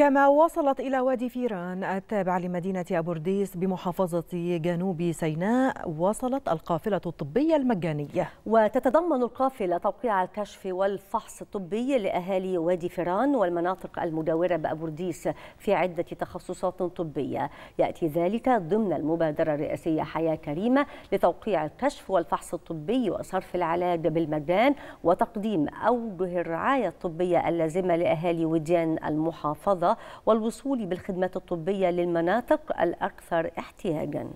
كما وصلت إلى وادي فيران التابع لمدينة أبورديس بمحافظة جنوب سيناء وصلت القافلة الطبية المجانية وتتضمن القافلة توقيع الكشف والفحص الطبي لأهالي وادي فيران والمناطق المجاورة بأبورديس في عدة تخصصات طبية يأتي ذلك ضمن المبادرة الرئاسية حياة كريمة لتوقيع الكشف والفحص الطبي وصرف العلاج بالمجان وتقديم أوجه الرعاية الطبية اللازمة لأهالي وديان المحافظة والوصول بالخدمات الطبية للمناطق الأكثر احتياجاً